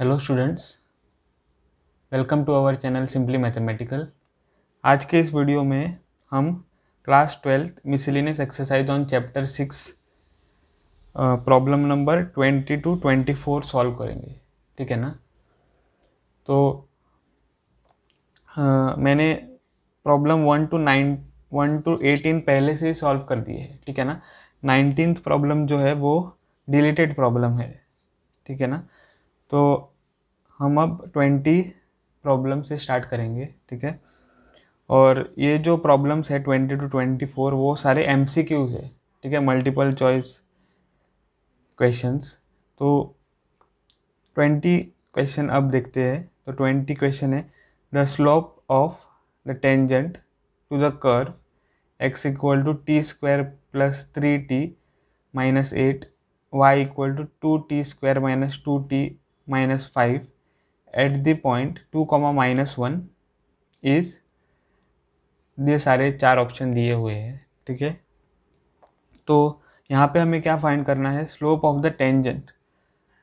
hello students welcome to our channel simply mathematical आज के इस वीडियो में हम class twelfth miscellaneous exercise on chapter six problem number twenty to twenty four solve करेंगे ठीक है ना तो uh, मैंने problem one to nine one to eighteen पहले से ही सॉल्व कर दी है ठीक है ना नाइनटीन प्रॉब्लम जो है वो डिलीटेड प्रॉब्लम है ठीक है ना तो हम अब ट्वेंटी प्रॉब्लम से स्टार्ट करेंगे ठीक है और ये जो प्रॉब्लम्स है ट्वेंटी टू ट्वेंटी फोर वो सारे एम सी क्यूज़ है ठीक है मल्टीपल चॉइस क्वेश्चंस तो ट्वेंटी क्वेश्चन अब देखते हैं तो ट्वेंटी क्वेश्चन है the slope of the tangent to the curve x equal to t square plus three t minus eight y equal to two t square minus two t minus 5 at the point 2 comma minus 1 is ये सारे चार option दिए हुए हैं ठीक है तो यहाँ पे हमें क्या फाइंड करना है slope of the tangent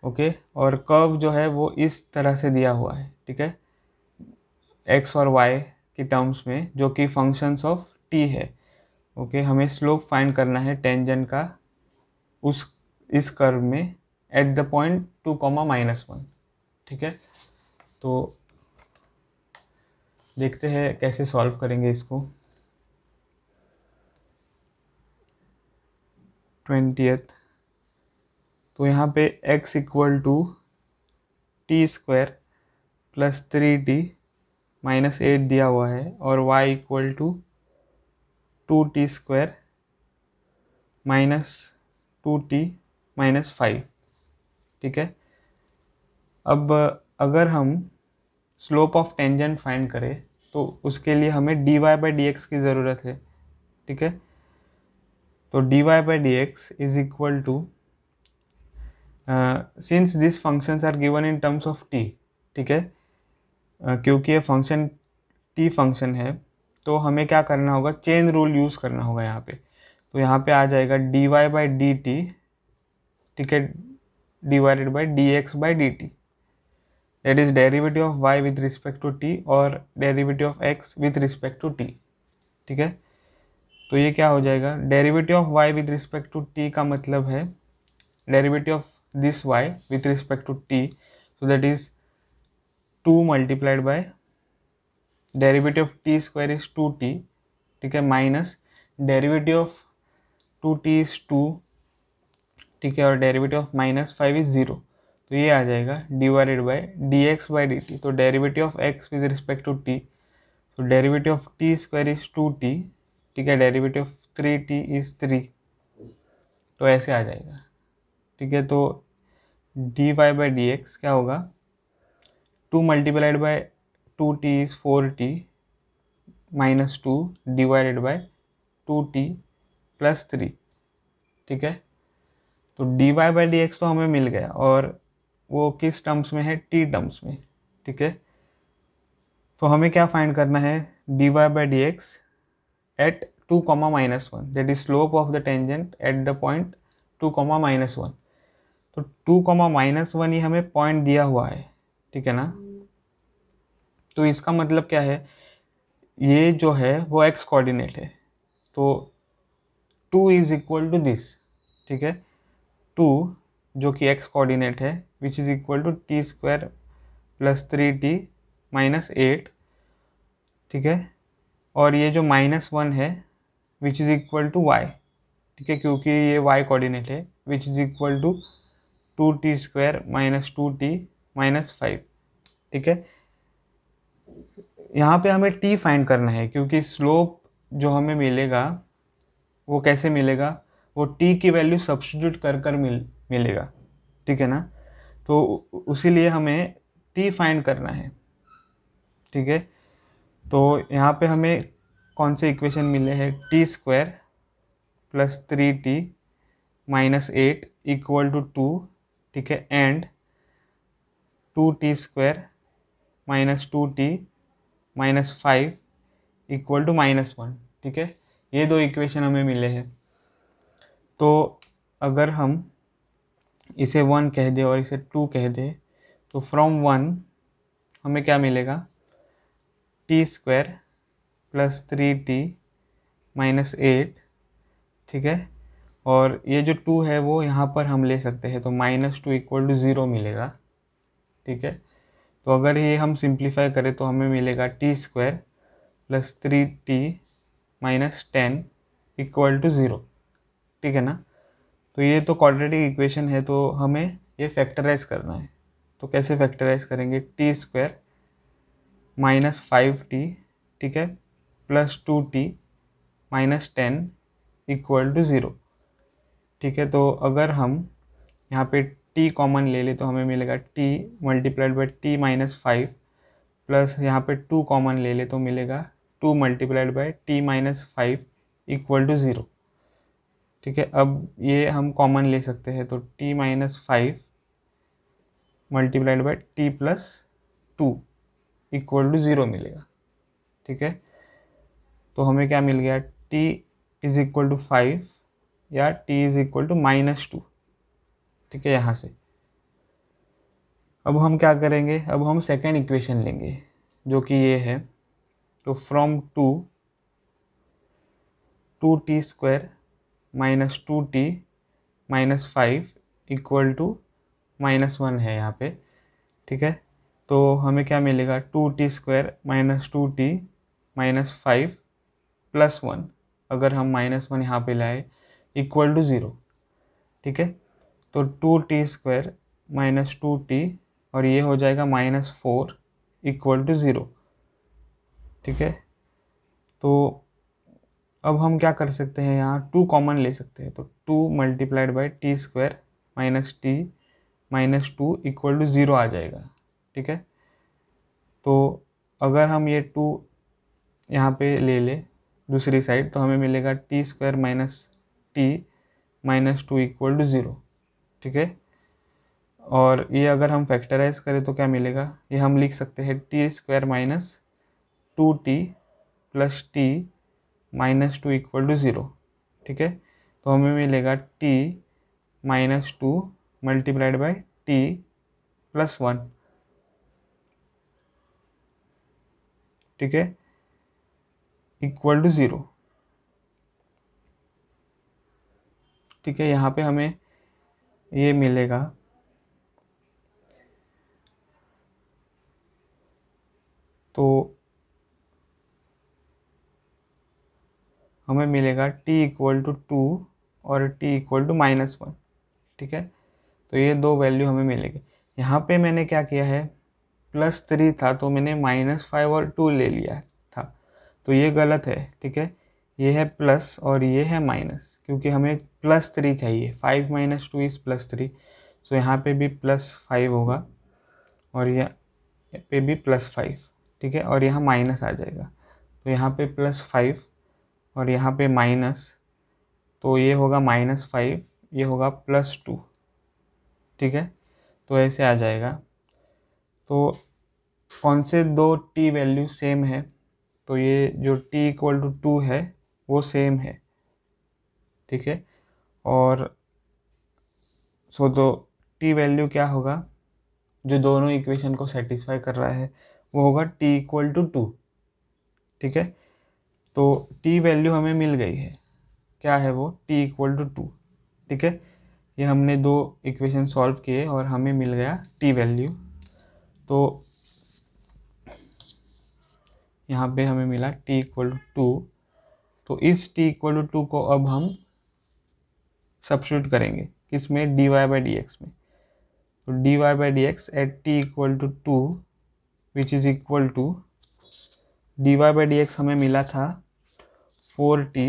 okay और कर्व जो है वो इस तरह से दिया हुआ है ठीक है एक्स और वाई के टर्म्स में जो कि फंक्शंस ऑफ टी है ओके हमें स्लोप फाइंड करना है टेंजेंट का उस इस कर्व में at the point two comma minus one ठीक है तो देखते हैं कैसे सॉल्व करेंगे इसको ट्वेंटीथ तो यहाँ पे x equal to t square plus three t minus eight दिया हुआ है और y equal to two t square minus two t minus five ठीक है अब अगर हम स्लोप ऑफ टेंजेंट फाइंड करें तो उसके लिए हमें d y by d x की ज़रूरत है ठीक है तो d y by d x is equal to since this functions are given in terms of t ठीक है uh, क्योंकि ये फंक्शन टी फंक्शन है तो हमें क्या करना होगा चेन रूल यूज़ करना होगा यहाँ पे तो यहाँ पे आ जाएगा d y by d t ठीक है divided d x by d t that is derivative of y with respect to t और derivative of x with respect to t ठीक है तो ये क्या हो जाएगा derivative of y with respect to t का मतलब है derivative of this y with respect to t so that is two multiplied by derivative of t square is two t ठीक है minus derivative of two t is two ठीक है और derivative of minus five is zero तो ये आ जाएगा divided by d x by d t तो derivative of x with respect to t तो derivative of t square is two t ठीक है derivative of three t is three तो ऐसे आ जाएगा ठीक है तो d y by d x क्या होगा to multiplied by two t is four t minus two divided by two t plus three ठीक है तो d y by d x तो हमें मिल गया और वो किस टर्म्स में है टी टर्म्स में ठीक है तो हमें क्या फाइंड करना है d y by d x at two comma minus one that is slope of the tangent at the point two comma minus one तो टू कॉमा माइनस वन ही हमें पॉइंट दिया हुआ है ठीक है ना तो इसका मतलब क्या है ये जो है वो एक्स कोऑर्डिनेट है तो two is equal to this ठीक है टू जो कि एक्स कोऑर्डिनेट है which is equal to t square plus three t minus eight ठीक है और ये जो माइनस वन है which is equal to y ठीक है क्योंकि ये वाई कोऑर्डिनेट है which is equal to two t square minus two t minus five ठीक है यहाँ पे हमें टी फाइंड करना है क्योंकि स्लोप जो हमें मिलेगा वो कैसे मिलेगा वो टी की वैल्यू सब्सटीट्यूट कर कर मिल मिलेगा ठीक है ना तो उसी लिए हमें टी फाइंड करना है ठीक है तो यहाँ पे हमें कौन से इक्वेशन मिले हैं t square plus three t minus eight equal to two ठीक है and two t square minus two t minus five equal to minus one ठीक है ये दो इक्वेशन हमें मिले हैं तो अगर हम इसे वन कह दे और इसे टू कह दे तो फ्रॉम वन हमें क्या मिलेगा t square plus three t minus eight ठीक है और ये जो टू है वो यहाँ पर हम ले सकते हैं तो minus two equal to zero मिलेगा ठीक है तो अगर ये हम सिंप्लीफाई करें तो हमें मिलेगा t square plus three t minus ten equal to zero ठीक है ना तो ये तो क्वाड्रेटिक इक्वेशन है तो हमें ये फैक्टराइज करना है तो कैसे फैक्टराइज करेंगे t square minus five t ठीक है plus two t minus ten equal to zero ठीक है तो अगर हम यहाँ पे टी कॉमन ले ले तो हमें मिलेगा t multiplied by t minus five plus यहाँ पे टू कॉमन ले ले तो मिलेगा two multiplied by t minus five equal to zero ठीक है अब ये हम कॉमन ले सकते हैं तो t minus five multiplied by t plus two equal to zero मिलेगा ठीक है तो हमें क्या मिल गया t is equal to five या t is equal to minus two ठीक है यहाँ से अब हम क्या करेंगे अब हम सेकेंड इक्वेशन लेंगे जो कि ये है तो from two two t square minus two t minus five equal to minus one है यहाँ पे ठीक है तो हमें क्या मिलेगा two t square minus two t minus five plus one अगर हम माइनस वन यहाँ पे लाए इक्वल टू ज़ीरो ठीक है तो two t square minus two t और ये हो जाएगा minus four equal to zero ठीक है तो अब हम क्या कर सकते हैं यहाँ टू कॉमन ले सकते हैं तो two multiplied by t square minus t minus two equal to zero आ जाएगा ठीक है तो अगर हम ये टू यहाँ पे ले ले दूसरी साइड तो हमें मिलेगा t square minus t minus two equal to zero ठीक है और ये अगर हम फैक्टराइज करें तो क्या मिलेगा ये हम लिख सकते हैं t square minus two t plus t minus two equal to zero ठीक है तो हमें मिलेगा t minus two multiplied by t plus one ठीक है इक्वल टू ज़ीरो ठीक है यहाँ पे हमें ये मिलेगा तो हमें मिलेगा टी इक्वल टू टू और t equal to minus one ठीक है तो ये दो वैल्यू हमें मिलेगी यहाँ पे मैंने क्या किया है प्लस थ्री था तो मैंने माइनस फाइव और टू ले लिया था तो ये गलत है ठीक है ये है प्लस और ये है माइनस क्योंकि हमें प्लस थ्री चाहिए five minus two is plus three so यहाँ पे भी प्लस फाइव होगा और यह पे भी प्लस फाइव ठीक है और यहाँ माइनस आ जाएगा तो यहाँ पे प्लस फाइव और यहाँ पे माइनस तो ये होगा माइनस फाइव ये होगा प्लस टू ठीक है तो ऐसे आ जाएगा तो कौन से दो टी वैल्यू सेम है तो ये जो टी इक्वल टू टू है वो सेम है ठीक है और सो तो टी वैल्यू क्या होगा जो दोनों इक्वेशन को सेटिस्फाई कर रहा है वो होगा टी इक्वल टू टू ठीक है तो टी वैल्यू हमें मिल गई है क्या है वो टी इक्वल टू टू ठीक है ये हमने दो इक्वेशन सॉल्व किए और हमें मिल गया टी वैल्यू तो यहाँ पे हमें मिला टी इक्वल टू टू तो इस टी इक्वल टू टू को अब हम सब्सिट्यूट करेंगे किस में d y by d x में तो d y by d x at t equal to two which is equal to d y by d x हमें मिला था four t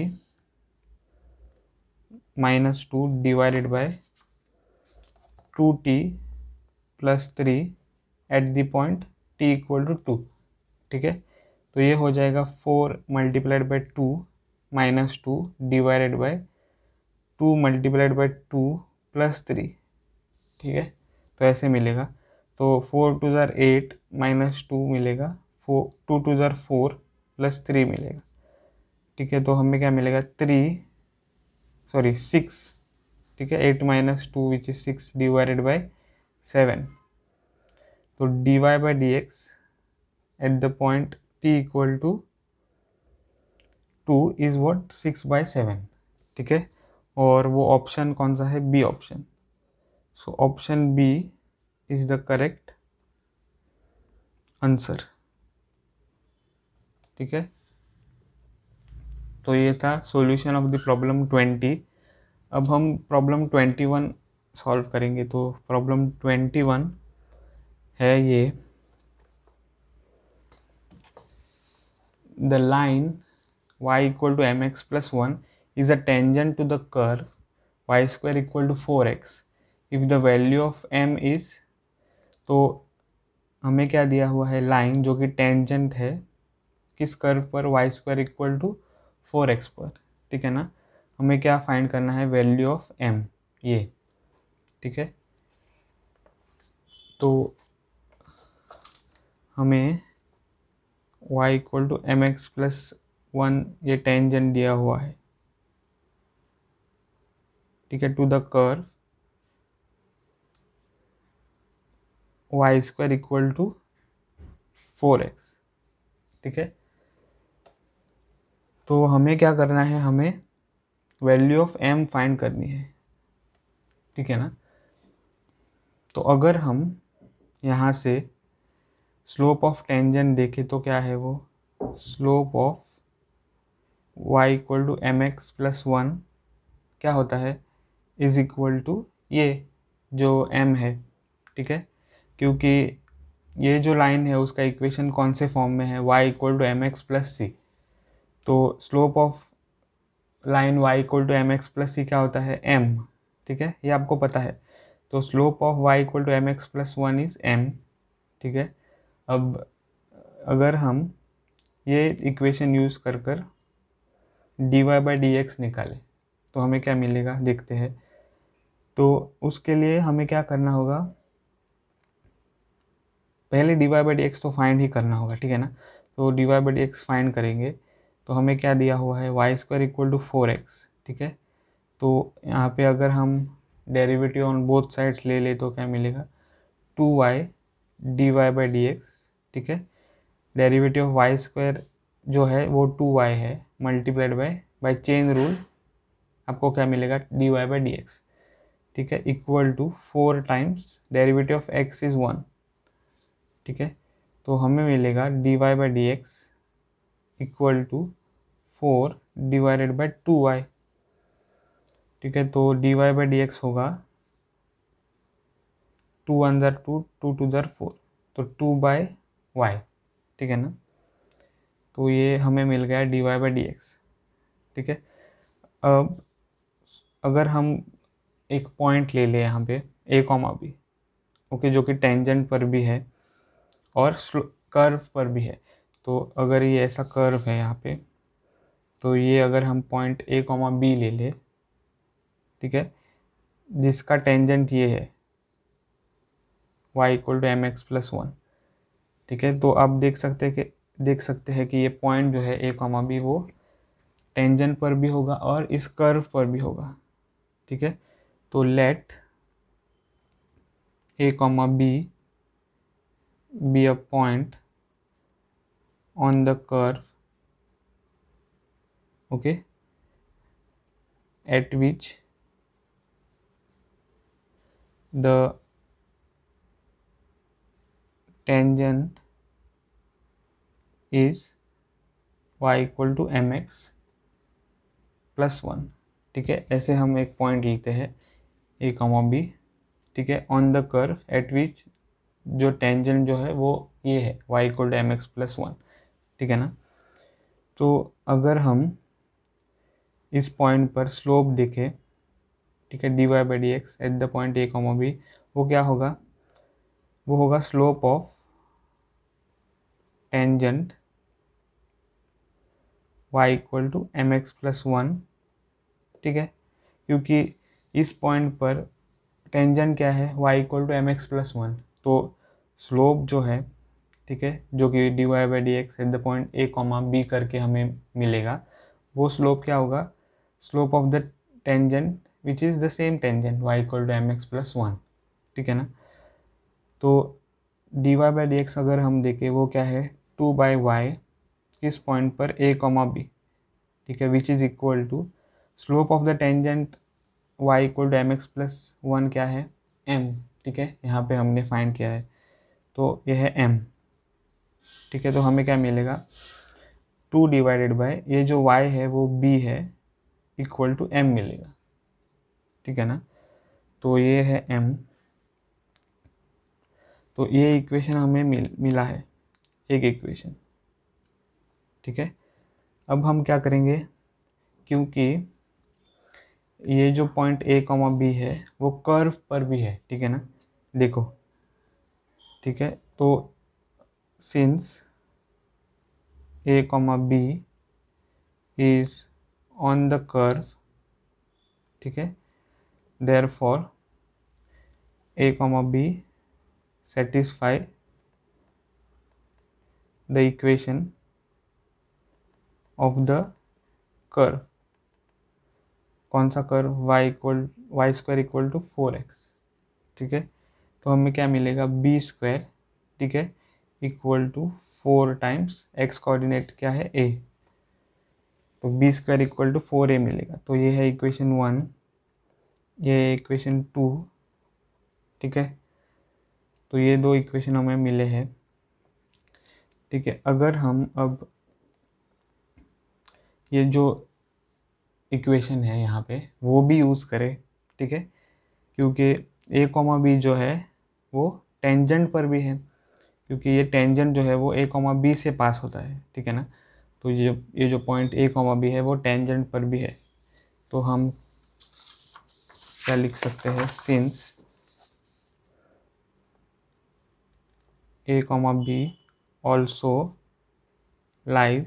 minus two divided by two t plus three at the point t equal to two ठीक है तो ये हो जाएगा four multiplied by two minus two divided by two multiplied by two plus three ठीक है तो ऐसे मिलेगा तो four twos are eight minus two मिलेगा four two twos are four plus three मिलेगा ठीक है तो हमें क्या मिलेगा थ्री सॉरी सिक्स ठीक है eight minus two which is six divided by seven तो d y by d x at the point t equal to two is what six by seven ठीक है और वो ऑप्शन कौन सा है B option so option B is the correct answer ठीक है तो ये था solution of the problem twenty अब हम प्रॉब्लम ट्वेंटी वन सॉल्व करेंगे तो प्रॉब्लम ट्वेंटी वन है ये the line y equal to m x plus one is a tangent to the curve y square equal to four x if the value of m is तो हमें क्या दिया हुआ है लाइन जो कि टेंजेंट है किस कर्व पर y square equal to four x पर ठीक है ना हमें क्या फाइंड करना है वैल्यू ऑफ एम ये ठीक है तो हमें y equal to m x plus one ये टेंजेंट दिया हुआ है ठीक है to the curve y square equal to four x ठीक है तो हमें क्या करना है हमें वैल्यू ऑफ एम फाइंड करनी है ठीक है ना तो अगर हम यहाँ से स्लोप ऑफ टेंजेंट देखें तो क्या है वो slope of y equal to m x plus one क्या होता है इज इक्वल टू ये जो m है ठीक है क्योंकि ये जो लाइन है उसका इक्वेशन कौन से फॉर्म में है y equal to m x plus c तो slope of line y equal to m x plus c क्या होता है m ठीक है ये आपको पता है तो slope of y equal to m x plus one is m ठीक है अब अगर हम ये इक्वेशन यूज़ कर कर d y by d x निकालें तो हमें क्या मिलेगा देखते हैं तो उसके लिए हमें क्या करना होगा पहले d y by d x तो फाइंड ही करना होगा ठीक है ना तो d y by d x find करेंगे तो हमें क्या दिया हुआ है y square equal to four x ठीक है तो यहाँ पे अगर हम डेरिवेटिव ऑन बोथ साइड्स ले ले तो क्या मिलेगा two y d y by d x ठीक है डेरिवेटिव ऑफ वाई स्क्वायर जो है वो टू वाई है multiplied by by chain rule आपको क्या मिलेगा d y by d x ठीक है equal to four times derivative of x is one ठीक है तो हमें मिलेगा d y by d x equal to four divided by two y ठीक है तो d y by d x होगा two ones are two two twos are four तो टू बाय वाई ठीक है ना तो ये हमें मिल गया d y by d x ठीक है अब अगर हम एक पॉइंट ले लें यहाँ पे ए कॉमा बी ओके जो कि टेंजेंट पर भी है और कर्व पर भी है तो अगर ये ऐसा कर्व है यहाँ पे तो ये अगर हम पॉइंट ए कॉमा बी ले लें ठीक है जिसका टेंजेंट ये है y equal to m x plus one ठीक है तो आप देख सकते हैं कि देख सकते हैं कि ये पॉइंट जो है ए कॉमा बी वो टेंजेंट पर भी होगा और इस कर्व पर भी होगा ठीक है तो let a comma b be a point on the curve okay at which the tangent is y equal to mx plus plus one ठीक है ऐसे हम एक पॉइंट लेते हैं ए कॉमा बी ठीक है on the curve at which जो टेंजन जो है वो ये है y equal to m x plus one ठीक है ना तो अगर हम इस पॉइंट पर स्लोप देखें ठीक है d y by d x at the point a comma b वो क्या होगा वो होगा slope of tangent y equal to m x plus one ठीक है क्योंकि इस पॉइंट पर टेंजेंट क्या है y equal to m x plus one तो स्लोप जो है ठीक है जो कि d y by d x at the point a comma b करके हमें मिलेगा वो स्लोप क्या होगा slope of the tangent which is the same tangent y equal to m x plus one ठीक है ना तो d y by d x अगर हम देखें वो क्या है टू बाई वाई इस पॉइंट पर ए कॉमा बी ठीक है which is equal to slope of the tangent y equal to m x plus one क्या है एम ठीक है यहाँ पे हमने फाइंड किया है तो यह है एम ठीक है तो हमें क्या मिलेगा टू डिवाइडेड बाय ये जो वाई है वो बी है इक्वल टू एम मिलेगा ठीक है ना तो ये है एम तो ये इक्वेशन हमें मिल मिला है एक इक्वेशन ठीक है अब हम क्या करेंगे क्योंकि ये जो पॉइंट ए कॉमा बी है वो कर्व पर भी है ठीक है ना देखो ठीक है तो since a comma b is on the curve ठीक है therefore A comma b satisfy the equation of the curve कौन सा curve y equal y square equal to four x ठीक है तो हमें क्या मिलेगा बी स्क्वायर ठीक है equal to four times x coordinate क्या है ए तो b square equal to four a मिलेगा तो ये है इक्वेशन वन ये इक्वेशन टू ठीक है तो ये दो इक्वेशन हमें मिले हैं ठीक है अगर हम अब ये जो इक्वेशन है यहाँ पे वो भी यूज़ करें ठीक है क्योंकि ए कॉमा बी जो है वो टेंजेंट पर भी है क्योंकि ये टेंजेंट जो है वो ए कॉमा बी से पास होता है ठीक है ना तो ये जो ये जो पॉइंट ए कॉमा बी है वो टेंजेंट पर भी है तो हम क्या लिख सकते हैं since a comma b also on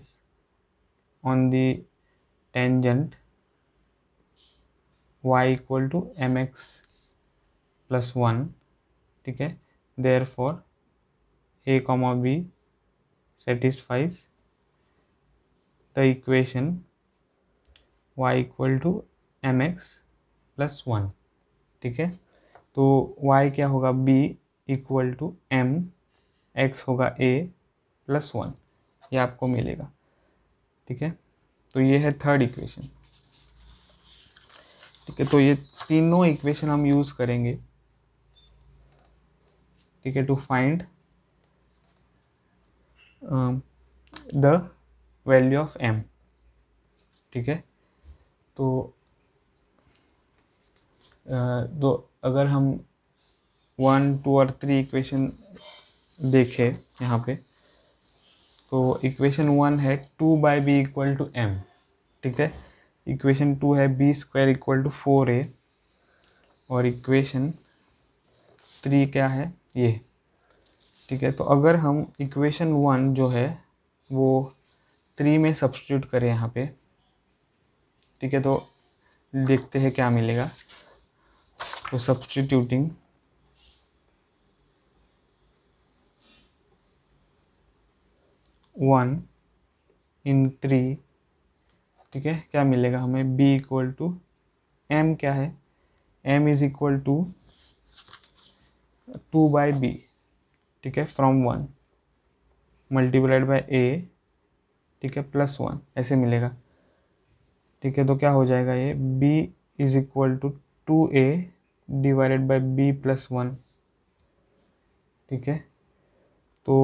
on tangent y y to m x plus one ठीक है therefore a comma b satisfies the equation y equal to m x plus one ठीक है तो y क्या होगा b equal to m x होगा a plus one ये आपको मिलेगा ठीक है तो ये है थर्ड इक्वेशन ठीक है तो ये तीनों इक्वेशन हम यूज़ करेंगे ठीक है to find the value of m ठीक है तो तो अगर हम वन टू और थ्री इक्वेशन देखें यहाँ पे तो इक्वेशन वन है two by b equal to m ठीक है इक्वेशन टू है b square equal to four a और इक्वेशन थ्री क्या है ये ठीक है तो अगर हम इक्वेशन वन जो है वो थ्री में सब्सटीट्यूट करें यहाँ पे ठीक है तो देखते हैं क्या मिलेगा तो सब्सटीट्यूटिंग वन इन थ्री ठीक है क्या मिलेगा हमें b इक्वल टू एम क्या है m is equal to two by b ठीक है from one multiplied by a ठीक है प्लस वन ऐसे मिलेगा ठीक है तो क्या हो जाएगा ये b is equal to two a divided by b plus one ठीक है तो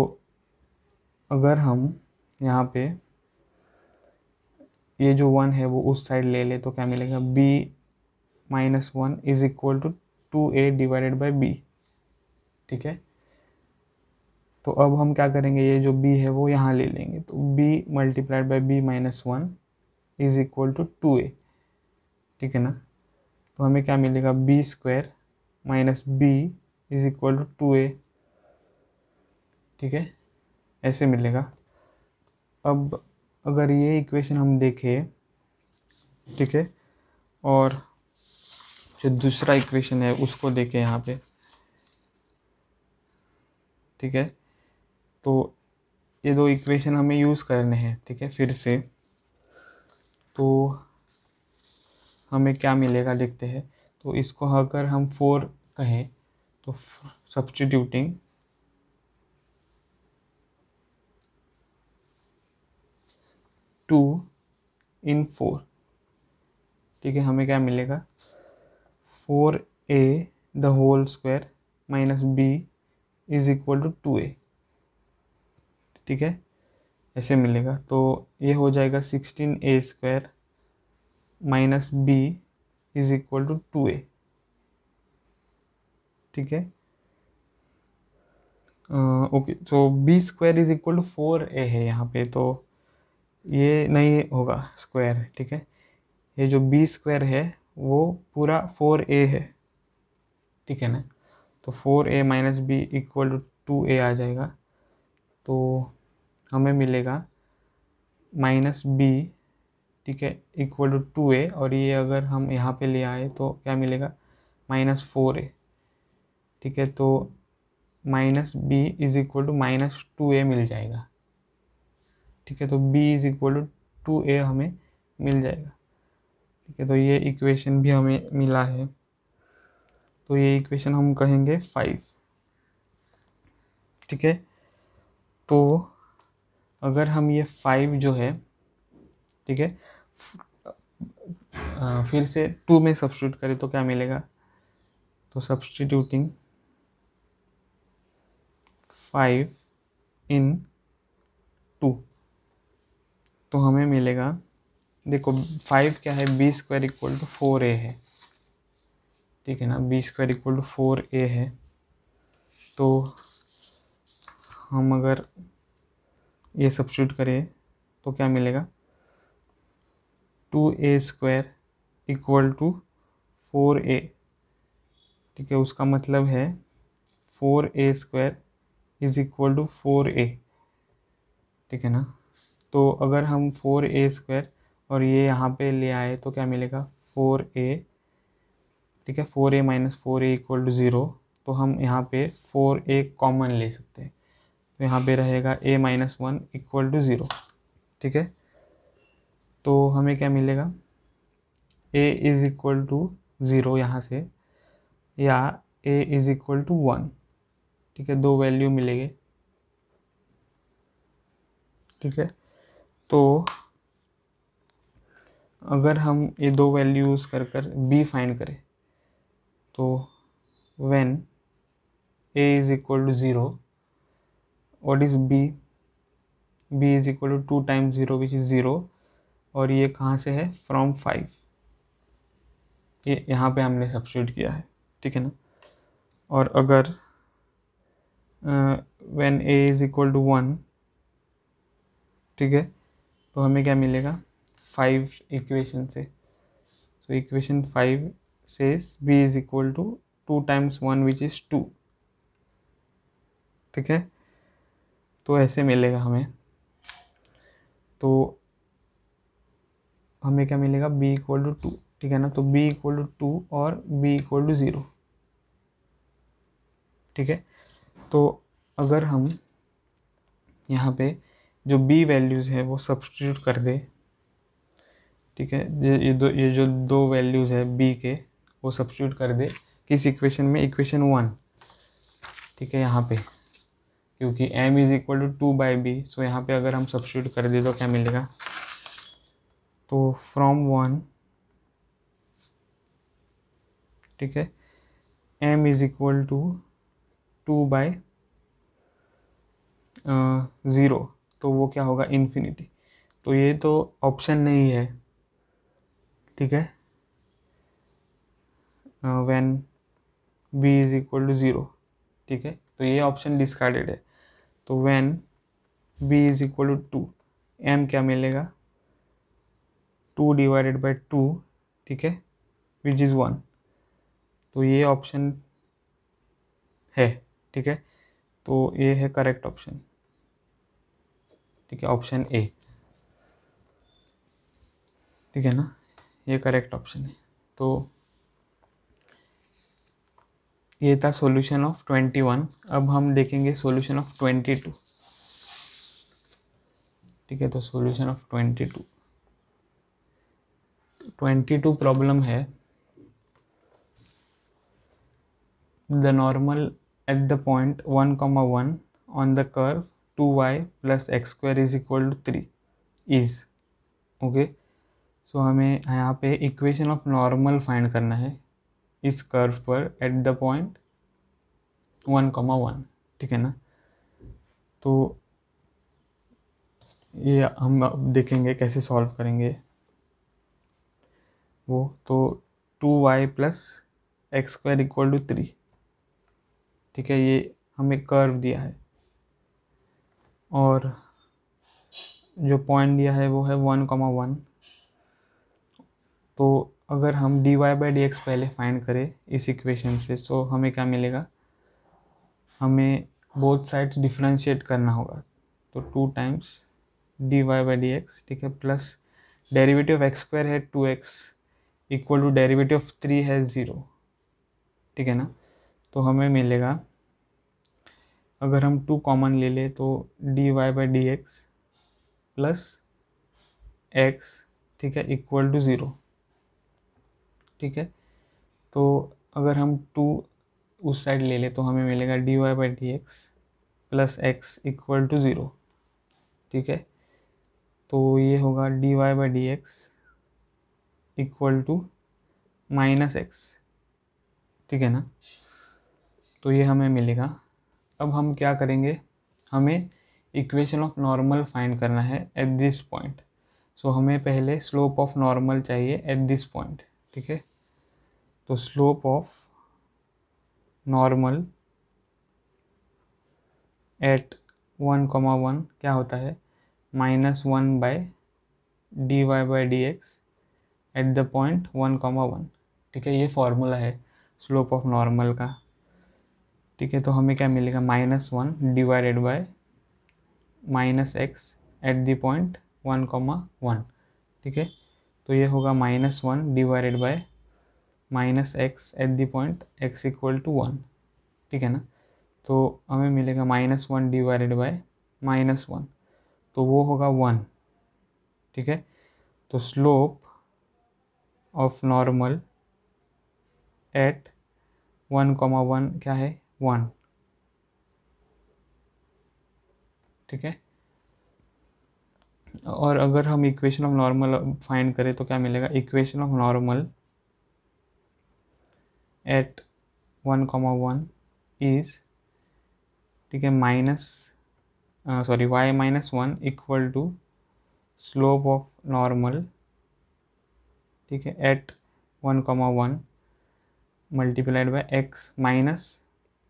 अगर हम यहाँ पे ये जो वन है वो उस साइड ले ले तो क्या मिलेगा b minus one is equal to two a divided by b ठीक है तो अब हम क्या करेंगे ये जो बी है वो यहाँ ले लेंगे तो b multiplied by b minus one is equal to two a ठीक है ना तो हमें क्या मिलेगा b square minus b is equal to two a ठीक है ऐसे मिलेगा अब अगर ये इक्वेशन हम देखें ठीक है और जो दूसरा इक्वेशन है उसको देखें यहाँ पे ठीक है तो ये दो इक्वेशन हमें यूज़ करने हैं ठीक है फिर से तो हमें क्या मिलेगा देखते हैं तो इसको अगर हम फोर कहें तो सब्सटीट्यूटिंग टू इन फोर ठीक है हमें क्या मिलेगा four a the whole square minus b is equal to two a ठीक है ऐसे मिलेगा तो ये हो जाएगा sixteen a square minus b is equal to two a ठीक है okay so b square is equal to four a है यहाँ पे तो ये नहीं होगा स्क्वायर ठीक है ये जो बी स्क्वायर है वो पूरा फोर ए है ठीक है ना तो four a minus b equal to two a आ जाएगा तो हमें मिलेगा माइनस बी ठीक है इक्वल टू टू ए और ये अगर हम यहाँ पे ले आए तो क्या मिलेगा माइनस फोर ए ठीक है तो minus b is equal to minus two a मिल जाएगा ठीक है तो b is equal to two a हमें मिल जाएगा ठीक है तो ये इक्वेशन भी हमें मिला है तो ये इक्वेशन हम कहेंगे फाइव ठीक है तो अगर हम ये फाइव जो है ठीक है फिर से टू में सब्सटीट्यूट करें तो क्या मिलेगा तो सब्सटीट्यूटिंग फाइव इन टू तो हमें मिलेगा देखो फाइव क्या है b square equal to four a है ठीक है ना b square equal to four a है तो हम अगर ये सब्सिट्यूट करें तो क्या मिलेगा two a square equal to four a ठीक है उसका मतलब है four a square is equal to four a ठीक है ना तो अगर हम फोर ए स्क्वायर और ये यहाँ पे ले आए तो क्या मिलेगा फोर ए ठीक है four a minus four a equal to zero तो हम यहाँ पे फोर ए कॉमन ले सकते हैं तो यहाँ पे रहेगा a minus one equal to zero ठीक है तो हमें क्या मिलेगा a is equal to zero यहाँ से या a is equal to one ठीक है दो वैल्यू मिलेंगे ठीक है तो अगर हम ये दो वैल्यू यूज़ कर कर बी फाइंड करें तो when a is equal to zero what is b b is equal to two times zero which is zero और ये कहाँ से है फ्रॉम फाइव ये यहाँ पे हमने सब्सिट्यूट किया है ठीक है ना और अगर when a is equal to one ठीक है तो हमें क्या मिलेगा फाइव इक्वेशन से सो इक्वेशन फाइव से b is equal to two times one which is two ठीक है तो ऐसे मिलेगा हमें तो हमें क्या मिलेगा b इक्वल टू टू ठीक है ना तो b इक्वल टू टू और b इक्वल टू ज़ीरो ठीक है तो अगर हम यहाँ पे जो b वैल्यूज़ है वो सब्सटीट्यूट कर दे ठीक है ये दो ये जो दो वैल्यूज़ है b के वो सब्सटीट्यूट कर दे किस इक्वेशन में इक्वेशन वन ठीक है यहाँ पे क्योंकि m is equal to two by b so यहाँ पे अगर हम सब्सिट्यूट कर दें तो क्या मिलेगा तो फ्रॉम वन ठीक है m is equal to two by zero तो वो क्या होगा इन्फिनिटी तो ये तो ऑप्शन नहीं है ठीक है when b is equal to zero ठीक है तो ये ऑप्शन डिस्कार्डेड है तो when b is equal to two m क्या मिलेगा टू डिवाइडेड बाई टू ठीक है विच इज़ वन तो ये ऑप्शन है ठीक है तो ये है करेक्ट ऑप्शन ठीक है ऑप्शन ए ठीक है ना ये करेक्ट ऑप्शन है तो ये था सॉल्यूशन ऑफ ट्वेंटी वन अब हम देखेंगे सॉल्यूशन ऑफ ट्वेंटी टू ठीक है तो solution of twenty to twenty two problem है the normal at the point 1 one on the curve two 2y plus x square is equal to three is okay so हमें यहाँ पे equation of normal find करना है इस curve पर at the point one comma one ठीक है ना तो ये हम अब देखेंगे कैसे सॉल्व करेंगे वो तो two y plus x square equal to three ठीक है ये हमें कर्व दिया है और जो पॉइंट दिया है वो है वन कॉमा वन तो अगर हम d y by d x पहले फाइंड करें इस इक्वेशन से सो तो हमें क्या मिलेगा हमें बोथ साइड्स डिफ्रेंशिएट करना होगा तो two times d y by d x ठीक है प्लस डेरिवेटिव एक्स स्क्वायर है two x equal to derivative three है ज़ीरो ठीक है ना तो हमें मिलेगा अगर हम टू कॉमन ले लें तो d y by d x plus x ठीक है इक्वल टू ज़ीरो ठीक है तो अगर हम टू उस साइड ले ले तो हमें मिलेगा d y by d x plus x equal to zero ठीक है तो ये होगा d y by d x equal to minus x ठीक है ना तो ये हमें मिलेगा अब हम क्या करेंगे हमें इक्वेशन ऑफ नॉर्मल फाइंड करना है एट दिस पॉइंट सो हमें पहले स्लोप ऑफ नॉर्मल चाहिए एट दिस पॉइंट ठीक है तो slope of normal at one comma one क्या होता है minus one by d y by d x at the point one comma one ठीक है ये फॉर्मूला है स्लोप ऑफ नॉर्मल का ठीक है तो हमें क्या मिलेगा minus one divided by minus x at the point one comma one ठीक है तो ये होगा minus one divided by minus x at the point x equal to one ठीक है ना तो हमें मिलेगा minus one divided by minus one तो वो होगा वन ठीक है तो slope of normal at one comma one क्या है वन ठीक है और अगर हम इक्वेशन ऑफ नॉर्मल फाइंड करें तो क्या मिलेगा equation of normal at one comma one is ठीक है minus sorry y minus one equal to slope of normal ठीक है at one comma one multiplied by x minus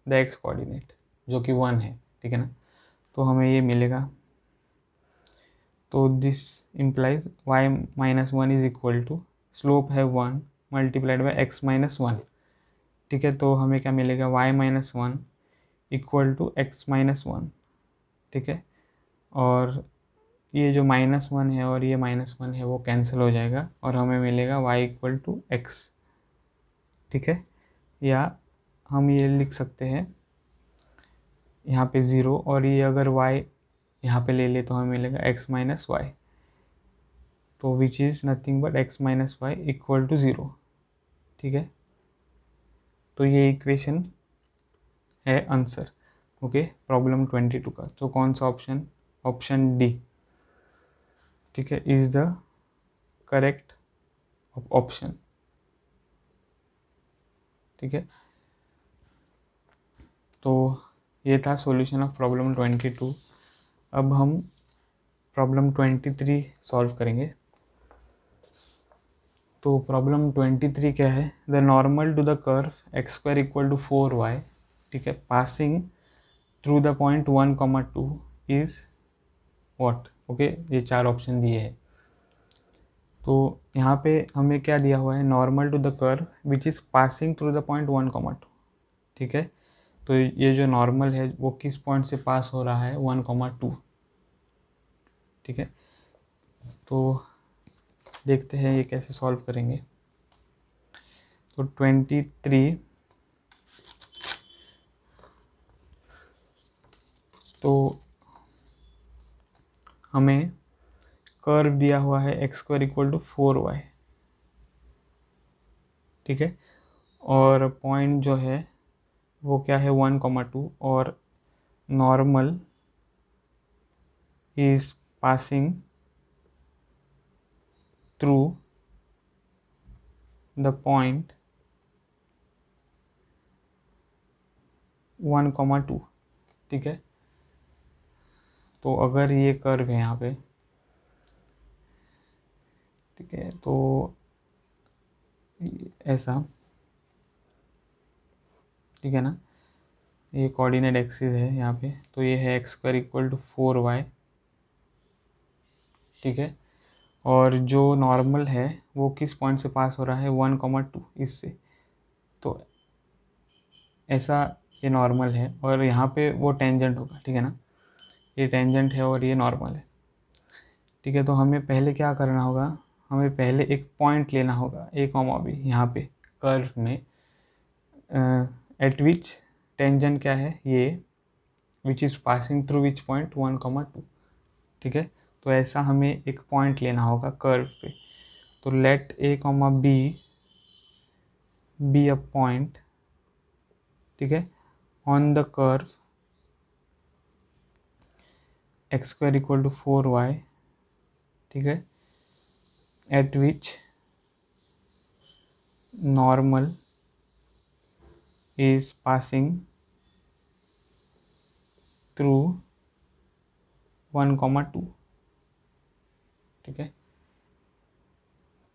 the x coordinate जो कि वन है ठीक है ना तो हमें ये मिलेगा तो this implies y minus one is equal to slope है one multiplied by x minus one ठीक है तो हमें क्या मिलेगा y minus one equal to x minus one ठीक है और ये जो माइनस वन है और ये माइनस वन है वो कैंसिल हो जाएगा और हमें मिलेगा y इक्वल टू एक्स ठीक है या हम ये लिख सकते हैं यहाँ पे ज़ीरो और ये अगर y यहाँ पे ले ले तो हमें मिलेगा x माइनस वाई तो which is nothing but x minus y equal to zero ठीक है तो ये इक्वेशन है answer okay problem twenty two का तो कौन सा ऑप्शन ऑप्शन डी ठीक है इज द करेक्ट ऑप्शन ठीक है तो ये था solution of problem twenty two अब हम प्रॉब्लम ट्वेंटी थ्री सॉल्व करेंगे तो प्रॉब्लम ट्वेंटी थ्री क्या है the normal to the curve x square equal to four y ठीक है passing through the point one comma two is what okay ये चार ऑप्शन दिए हैं तो यहाँ पे हमें क्या दिया हुआ है normal to the curve which is passing through the point one comma two ठीक है तो ये जो नॉर्मल है वो किस पॉइंट से पास हो रहा है वन कॉमा टू ठीक है तो देखते हैं ये कैसे सॉल्व करेंगे तो ट्वेंटी थ्री तो हमें कर्व दिया हुआ है x square equal to four y ठीक है और पॉइंट जो है वो क्या है वन कॉमा टू और normal is passing through the point 1 comma two ठीक है तो अगर ये कर्व है यहाँ पे ठीक है तो ऐसा ठीक है ना ये कोऑर्डिनेट एक्सिस है यहाँ पे तो ये है x square equal to four y ठीक है और जो नॉर्मल है वो किस पॉइंट से पास हो रहा है वन कॉमा टू इससे तो ऐसा ये नॉर्मल है और यहाँ पे वो टेंजेंट होगा ठीक है ना ये टेंजेंट है और ये नॉर्मल है ठीक है तो हमें पहले क्या करना होगा हमें पहले एक पॉइंट लेना होगा ए कॉमा बी यहाँ पे कर्व में एट विच टेंजेंट क्या है ये which is passing through which point one comma two ठीक है तो ऐसा हमें एक पॉइंट लेना होगा कर्व पे तो let a comma b be a point ठीक है on the curve x square equal to four y ठीक है at which normal is passing through one comma two ठीक है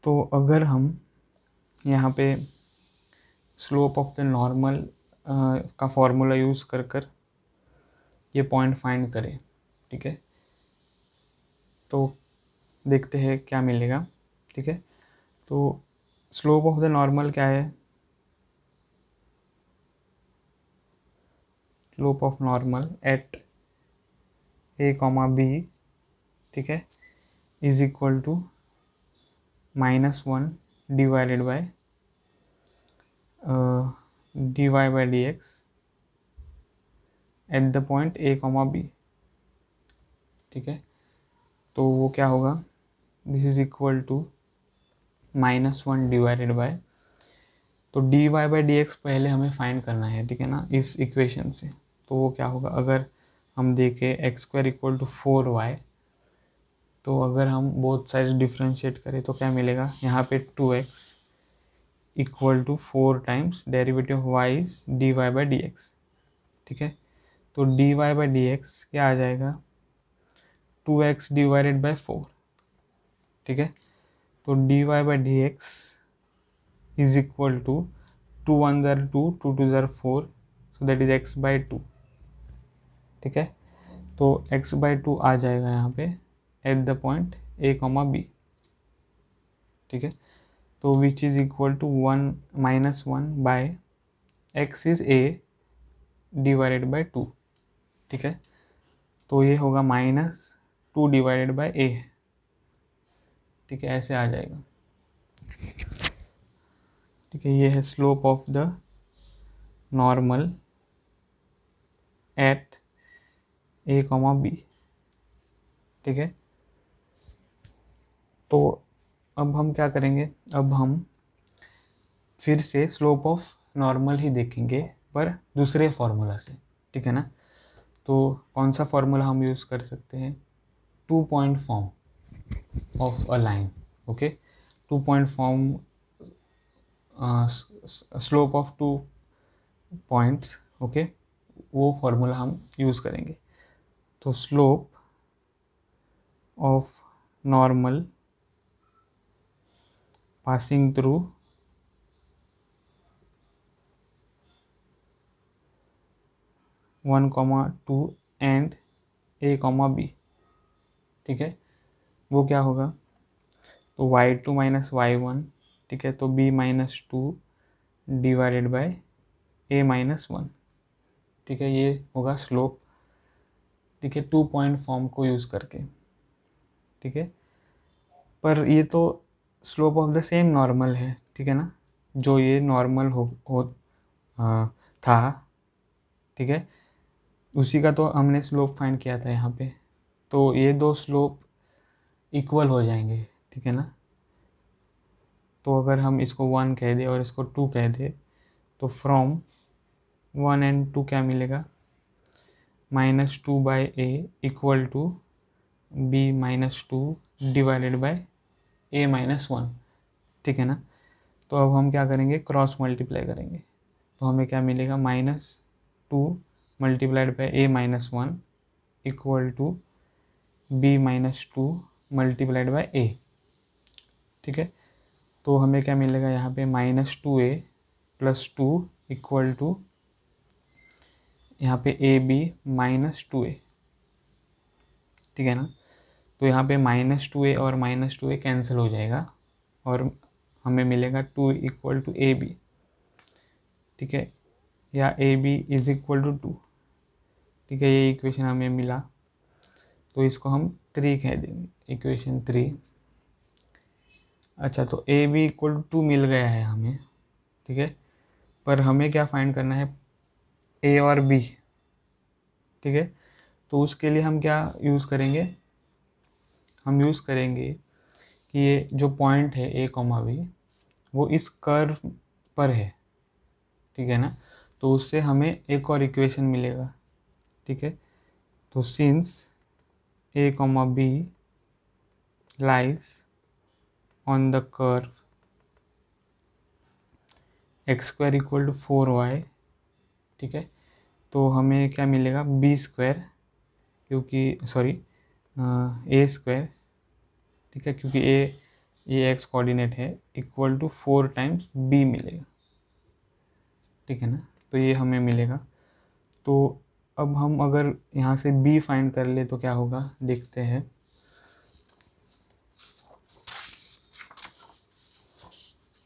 तो अगर हम यहाँ पे स्लोप ऑफ द नॉर्मल का फॉर्मूला यूज़ कर कर ये पॉइंट फाइंड करें ठीक है तो देखते हैं क्या मिलेगा ठीक है तो स्लोप ऑफ द नॉर्मल क्या है slope of normal at a comma b ठीक है is equal to minus one divided by d y by d x at the point a comma b ठीक है तो वो क्या होगा this is equal to minus one divided by तो d y by d x पहले हमें find करना है ठीक है ना इस इक्वेशन से तो वो क्या होगा अगर हम देखें x square equal to four y तो अगर हम बोथ साइज डिफ्रेंशिएट करें तो क्या मिलेगा यहाँ पे two x equal to four times derivative wise d y by d x ठीक है तो d y by d x क्या आ जाएगा two x divided by four ठीक है तो d y by d x is equal to two one जर टू टू टू जर four so that is x by two ठीक है तो एक्स बाई टू आ जाएगा यहाँ पे at the point a comma b ठीक है तो which is equal to one minus one by x is a divided by two ठीक है तो ये होगा minus two divided by a ठीक है ऐसे आ जाएगा ठीक है ये है slope of the normal at a comma b ठीक है तो अब हम क्या करेंगे अब हम फिर से स्लोप ऑफ नॉर्मल ही देखेंगे पर दूसरे फार्मूला से ठीक है ना तो कौन सा फार्मूला हम यूज़ कर सकते हैं two point form of a line okay two point form slope of two points okay वो फार्मूला हम यूज़ करेंगे तो slope of normal passing through one comma two and a comma b ठीक है वो क्या होगा तो y two minus y one ठीक है तो b minus two divided by a minus one ठीक है ये होगा स्लोप ठीक है टू पॉइंट फॉर्म को यूज़ करके ठीक है पर ये तो slope of the same normal है ठीक है ना जो ये नॉर्मल हो, हो आ, था ठीक है उसी का तो हमने स्लोप फाइंड किया था यहाँ पे तो ये दो स्लोप इक्वल हो जाएंगे ठीक है ना तो अगर हम इसको वन कह दे और इसको टू कह दे तो फ्रॉम वन एंड टू क्या मिलेगा minus two by a equal to b minus two divided by a minus one ठीक है ना तो अब हम क्या करेंगे क्रॉस मल्टीप्लाई करेंगे तो हमें क्या मिलेगा minus two multiplied by a minus one equal to b minus two multiplied by a ठीक है तो हमें क्या मिलेगा यहाँ पे minus two a plus two equal to यहाँ पे a b minus two a ठीक है ना तो यहाँ पे माइनस टू ए और माइनस टू ए कैंसिल हो जाएगा और हमें मिलेगा two equal to a b ठीक है या a b is equal to two ठीक है ये इक्वेशन हमें मिला तो इसको हम थ्री कह देंगे इक्वेशन थ्री अच्छा तो a b equal to two मिल गया है हमें ठीक है पर हमें क्या फाइंड करना है ए और बी ठीक है तो उसके लिए हम क्या यूज़ करेंगे हम यूज़ करेंगे कि ये जो पॉइंट है ए कॉमा बी वो इस कर्व पर है ठीक है ना तो उससे हमें एक और इक्वेशन मिलेगा ठीक है तो since a comma b lies on the curve x square equal to four y ठीक है तो हमें क्या मिलेगा बी स्क्वायर क्योंकि सॉरी ए स्क्वायर ठीक है क्योंकि ए ए एक्स कोऑर्डिनेट है equal to four times b मिलेगा ठीक है ना तो ये हमें मिलेगा तो अब हम अगर यहाँ से बी फाइंड कर ले तो क्या होगा देखते हैं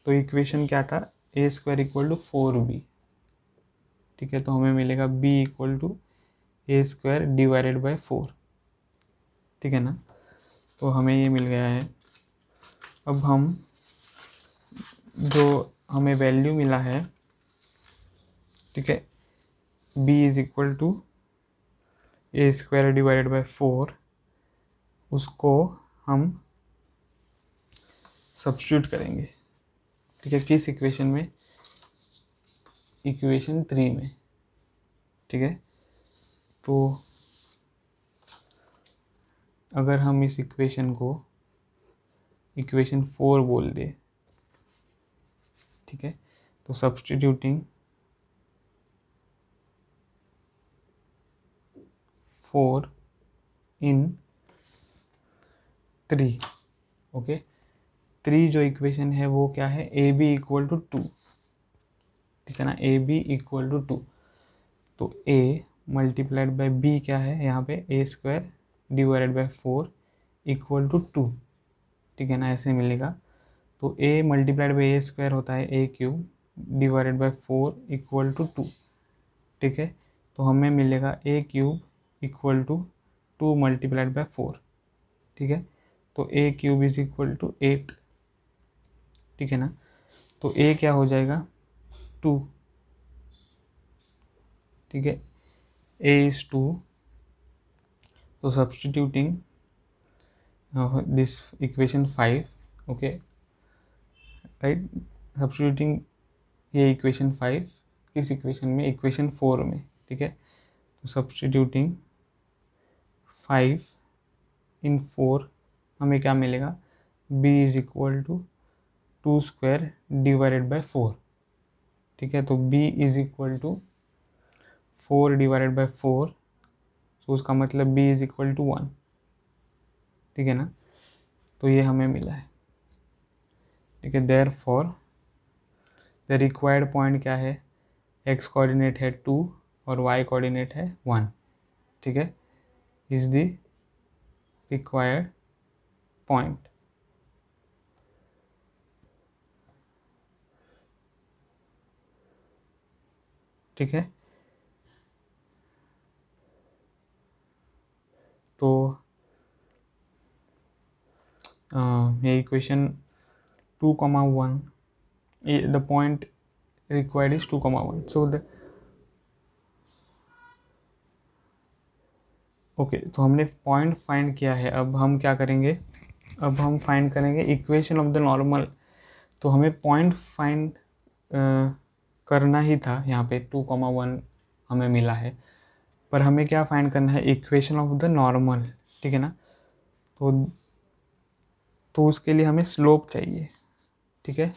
तो इक्वेशन क्या था a square equal to four b ठीक है तो हमें मिलेगा b equal to a square divided by four ठीक है ना तो हमें ये मिल गया है अब हम जो हमें वैल्यू मिला है ठीक है b is equal to a square divided by four उसको हम सब्सिट्यूट करेंगे ठीक है किस इक्वेशन में इक्वेशन थ्री में ठीक है तो अगर हम इस इक्वेशन को इक्वेशन फोर बोल दें ठीक है तो substituting four in three okay three जो इक्वेशन है वो क्या है a b equal to two ठीक है ना a b equal to two तो ए मल्टीप्लाइड बाई बी क्या है यहाँ पे a square divided by four equal to two ठीक है ना ऐसे मिलेगा तो a multiplied by a square होता है a cube divided by four equal to two ठीक है तो हमें मिलेगा a cube equal to two multiplied by four ठीक है तो a cube is equal to eight ठीक है ना तो ए क्या हो जाएगा टू ठीक है a is two so substituting uh, this equation 5 okay right substituting ये equation 5 किस equation में equation 4 में ठीक है तो substituting 5 in 4 हमें क्या मिलेगा b is equal to 2 square divided by 4 ठीक है तो b is equal to 4 divided by four so, तो उसका मतलब b is equal to one ठीक है ना तो ये हमें मिला है ठीक है there for the required point क्या है एक्स कोऑर्डिनेट है टू और वाई कोऑर्डिनेट है वन ठीक है इज द रिक्वायर्ड पॉइंट ठीक है तो ये equation two comma one the point required is two comma one so the okay तो हमने पॉइंट फाइंड किया है अब हम क्या करेंगे अब हम फाइंड करेंगे इक्वेशन ऑफ द नॉर्मल तो हमें पॉइंट फाइंड करना ही था यहाँ पे टू कॉमा वन हमें मिला है पर हमें क्या फाइंड करना है इक्वेशन ऑफ द नॉर्मल ठीक है ना तो तो उसके लिए हमें स्लोप चाहिए ठीक है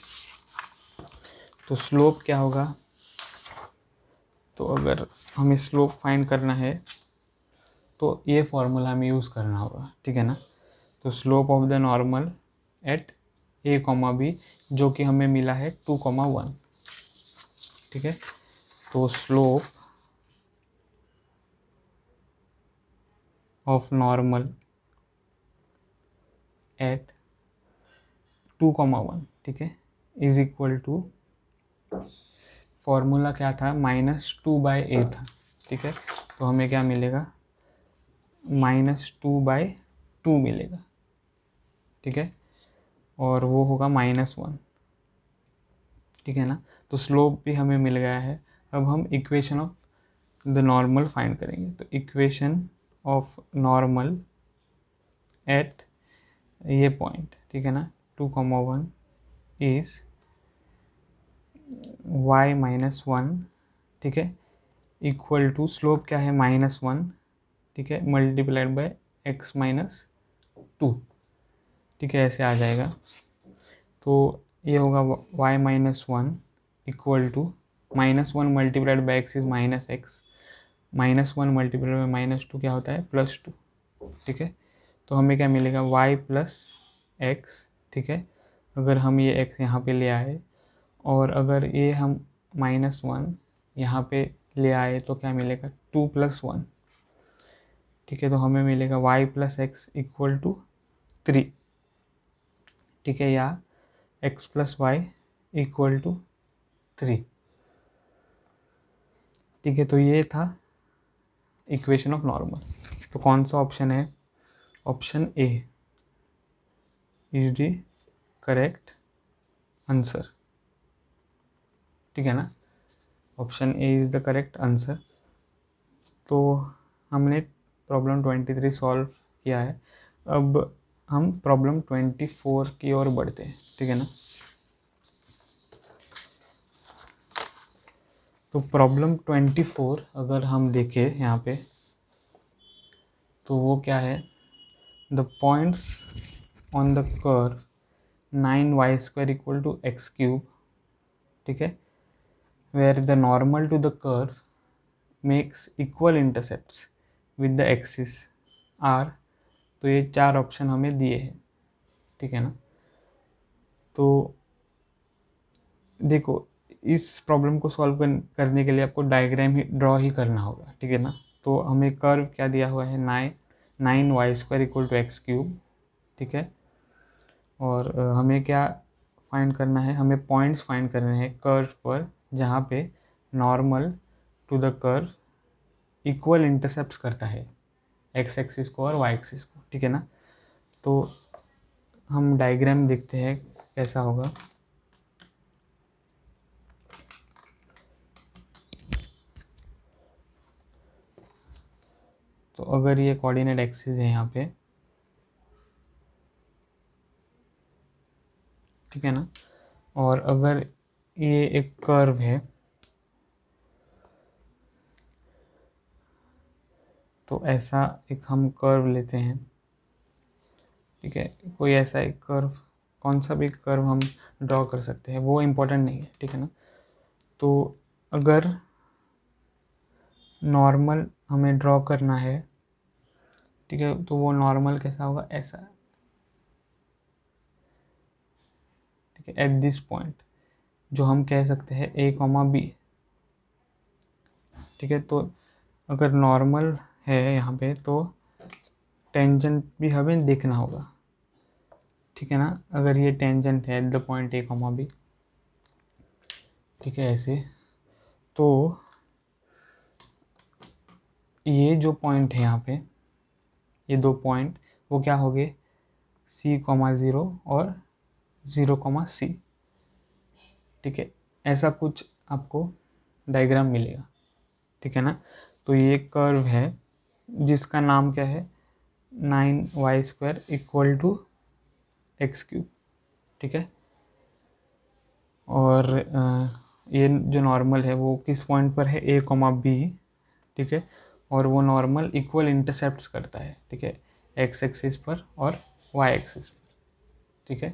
तो स्लोप क्या होगा तो अगर हमें स्लोप फाइंड करना है तो ये फॉर्मूला हमें यूज़ करना होगा ठीक है ना तो slope of the normal at a comma b जो कि हमें मिला है टू कॉमा वन ठीक है तो slope of normal at two comma one ठीक है इज इक्वल टू फॉर्मूला क्या था माइनस टू बाई ए था ठीक है तो हमें क्या मिलेगा माइनस टू बाय टू मिलेगा ठीक है और वो होगा माइनस वन ठीक है ना तो स्लोप भी हमें मिल गया है अब हम equation of the normal find करेंगे तो इक्वेशन ऑफ नॉर्मल एट ये पॉइंट ठीक है ना two comma one is y minus one ठीक है इक्वल टू स्लोप क्या है माइनस वन ठीक है multiplied by x minus two ठीक है ऐसे आ जाएगा तो ये होगा y minus one equal to minus one multiplied by x is minus x minus one multiply में माइनस टू क्या होता है प्लस टू ठीक है तो हमें क्या मिलेगा वाई प्लस एक्स ठीक है अगर हम ये एक्स यहाँ पे ले आए और अगर ये हम माइनस वन यहाँ पे ले आए तो क्या मिलेगा टू प्लस वन ठीक है तो हमें मिलेगा y plus x equal to three ठीक है या x plus y equal to three ठीक है तो ये था इक्वेशन ऑफ नॉर्मल तो कौन सा ऑप्शन है option a is the correct answer ठीक है ना option a is the correct answer तो हमने प्रॉब्लम ट्वेंटी थ्री सॉल्व किया है अब हम प्रॉब्लम ट्वेंटी फोर की ओर बढ़ते हैं ठीक है ना तो प्रॉब्लम ट्वेंटी फोर अगर हम देखें यहाँ पे तो वो क्या है the points on the curve nine y square equal to x cube ठीक है where the normal to the curve makes equal intercept with the axis are तो ये चार ऑप्शन हमें दिए हैं ठीक है ना तो देखो इस प्रॉब्लम को सॉल्व करने के लिए आपको डायग्राम ही ड्रॉ ही करना होगा ठीक है ना तो हमें कर्व क्या दिया हुआ है nine nine y square equal to x cube ठीक है और हमें क्या फाइंड करना है हमें पॉइंट्स फाइंड करने हैं कर्व पर जहाँ पे normal to the curve equal intercept करता है एक्स एक्सिस को और वाई एक्सिस को ठीक है ना तो हम डायग्राम देखते हैं कैसा होगा तो अगर ये कोऑर्डिनेट एक्सिस है यहाँ पे ठीक है ना और अगर ये एक कर्व है तो ऐसा एक हम कर्व लेते हैं ठीक है कोई ऐसा एक कर्व कौन सा भी कर्व हम ड्रॉ कर सकते हैं वो इम्पोर्टेंट नहीं है ठीक है ना तो अगर नॉर्मल हमें ड्रॉ करना है ठीक है तो वो नॉर्मल कैसा होगा ऐसा ठीक है एट दिस पॉइंट जो हम कह सकते हैं ए कॉमा बी ठीक है तो अगर नॉर्मल है यहाँ पे तो टेंजेंट भी हमें देखना होगा ठीक है ना अगर ये टेंजेंट है at the point a comma b ठीक है ऐसे तो ये जो पॉइंट है यहाँ पे ये दो पॉइंट वो क्या हो गए सी कॉमा ज़ीरो और ज़ीरो कॉमा सी ठीक है ऐसा कुछ आपको डायग्राम मिलेगा ठीक है ना तो ये कर्व है जिसका नाम क्या है nine y square equal to x cube ठीक है और ये जो नॉर्मल है वो किस पॉइंट पर है ए कॉमा बी ठीक है और वो नॉर्मल इक्वल इंटरसेप्ट करता है ठीक है एक्स एक्सिस पर और वाई एक्सिस पर ठीक है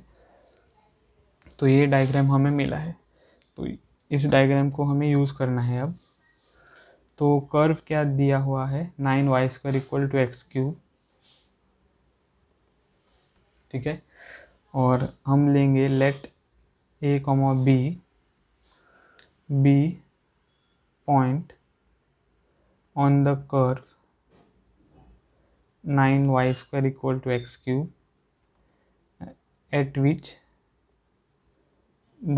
तो ये डायग्राम हमें मिला है तो इस डायग्राम को हमें यूज़ करना है अब तो कर्व क्या दिया हुआ है nine y square equal to x cube ठीक है और हम लेंगे let a comma b b point on the curve 9y square equal to x cube at which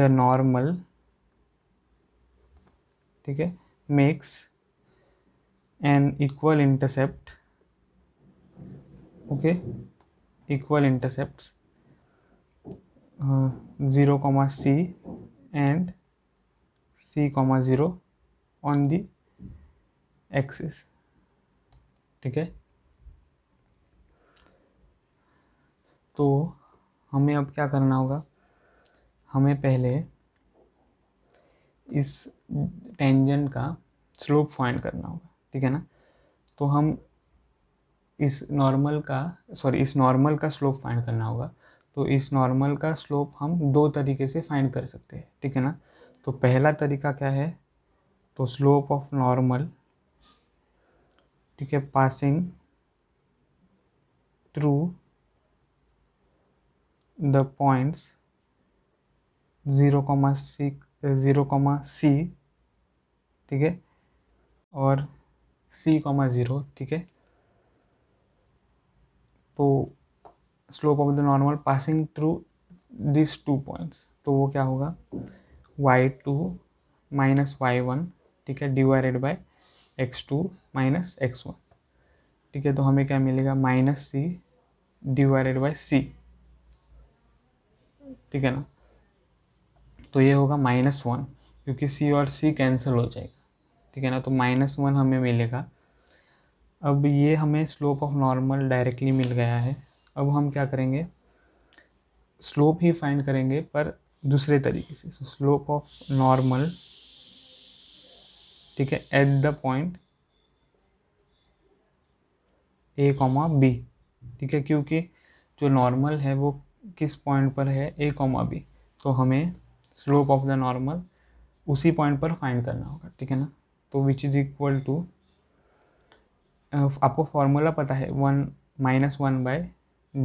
the normal ठीक है makes an equal intercept okay equal intercepts zero comma c and c comma zero on the axis ठीक है तो हमें अब क्या करना होगा हमें पहले इस टेंजेंट का स्लोप फाइंड करना होगा ठीक है ना तो हम इस नॉर्मल का सॉरी इस नॉर्मल का स्लोप फाइंड करना होगा तो इस नॉर्मल का स्लोप हम दो तरीके से फाइंड कर सकते हैं ठीक है ना तो पहला तरीका क्या है तो स्लोप ऑफ नॉर्मल ठीक है passing through the points zero comma c zero comma c ठीक है और सी कॉमा ज़ीरो ठीक है तो slope of the normal passing through this two points तो वो क्या होगा y two minus y one ठीक है divided by x two minus x one ठीक है तो हमें क्या मिलेगा minus c divided by c ठीक है ना तो ये होगा माइनस वन क्योंकि सी और सी कैंसिल हो जाएगा ठीक है ना तो माइनस वन हमें मिलेगा अब ये हमें स्लोप ऑफ नॉर्मल डायरेक्टली मिल गया है अब हम क्या करेंगे स्लोप ही फाइंड करेंगे पर दूसरे तरीके से स्लोप ऑफ नॉर्मल ठीक है at the point a comma b ठीक है क्योंकि जो नॉर्मल है वो किस पॉइंट पर है ए कॉमा बी तो हमें स्लोप ऑफ द नॉर्मल उसी पॉइंट पर फाइंड करना होगा ठीक है ना तो विच इज़ इक्वल टू आपको फॉर्मूला पता है one minus one by